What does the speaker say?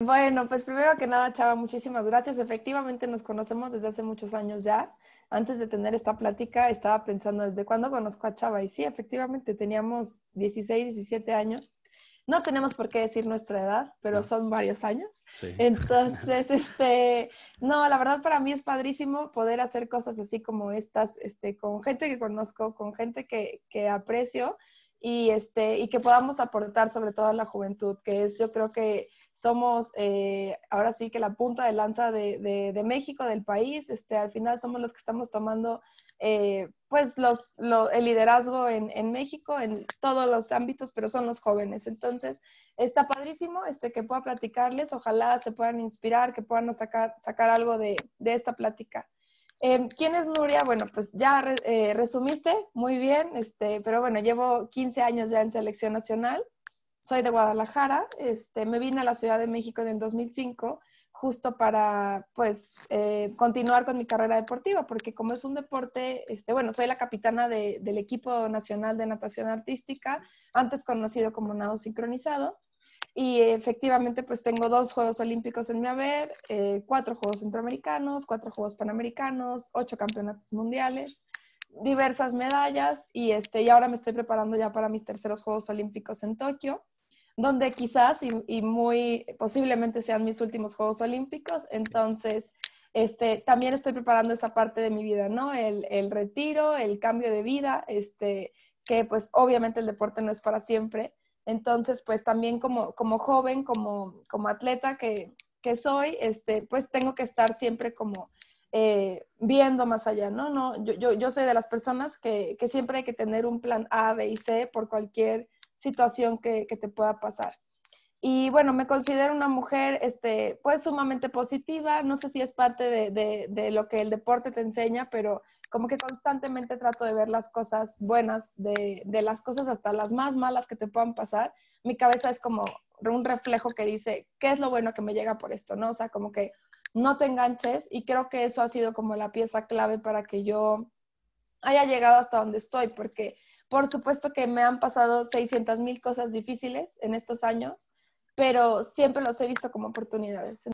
Bueno, pues primero que nada, Chava, muchísimas gracias. Efectivamente nos conocemos desde hace muchos años ya. Antes de tener esta plática, estaba pensando desde cuándo conozco a Chava. Y sí, efectivamente, teníamos 16, 17 años. No tenemos por qué decir nuestra edad, pero son varios años. Entonces, este, no, la verdad para mí es padrísimo poder hacer cosas así como estas, este, con gente que conozco, con gente que, que aprecio y, este, y que podamos aportar sobre todo a la juventud, que es yo creo que somos eh, ahora sí que la punta de lanza de, México, del país, este, al final somos los que estamos tomando eh, pues los, el liderazgo en, México, en todos los ámbitos, pero son los jóvenes. Entonces, está padrísimo este, que pueda platicarles, ojalá se puedan inspirar, que puedan sacar, sacar algo de, de esta plática. Em, ¿Quién es Nuria? Bueno, pues ya eh, resumiste muy bien, este, pero bueno, llevo 15 años ya en selección nacional soy de Guadalajara, este, me vine a la Ciudad de México en el 2005 justo para, pues, eh, continuar con mi carrera deportiva, porque como es un deporte, este, bueno, soy la capitana del equipo nacional de natación artística, antes conocido como nado sincronizado, y efectivamente, pues, tengo dos Juegos Olímpicos en mi haber, eh, cuatro Juegos Centroamericanos, cuatro Juegos Panamericanos, ocho campeonatos mundiales, diversas medallas, y, este, y ahora me estoy preparando ya para mis terceros Juegos Olímpicos en Tokio donde quizás y, muy posiblemente sean mis últimos Juegos Olímpicos. Entonces, este, también estoy preparando esa parte de mi vida, ¿no? El, retiro, el cambio de vida, este, que pues obviamente el deporte no es para siempre. Entonces, pues también como, como joven, como, como atleta que, soy, este, pues tengo que estar siempre como eh, viendo más allá, ¿no? no yo, yo, soy de las personas que, que, siempre hay que tener un plan A, B y C por cualquier situación que, te pueda pasar. Y bueno, me considero una mujer este, pues sumamente positiva, no sé si es parte de, lo que el deporte te enseña, pero como que constantemente trato de ver las cosas buenas, de, las cosas hasta las más malas que te puedan pasar. Mi cabeza es como un reflejo que dice, ¿qué es lo bueno que me llega por esto? ¿No? O sea, como que no te enganches y creo que eso ha sido como la pieza clave para que yo haya llegado hasta donde estoy, porque por supuesto que me han pasado 600.000 mil cosas difíciles en estos años, pero siempre los he visto como oportunidades.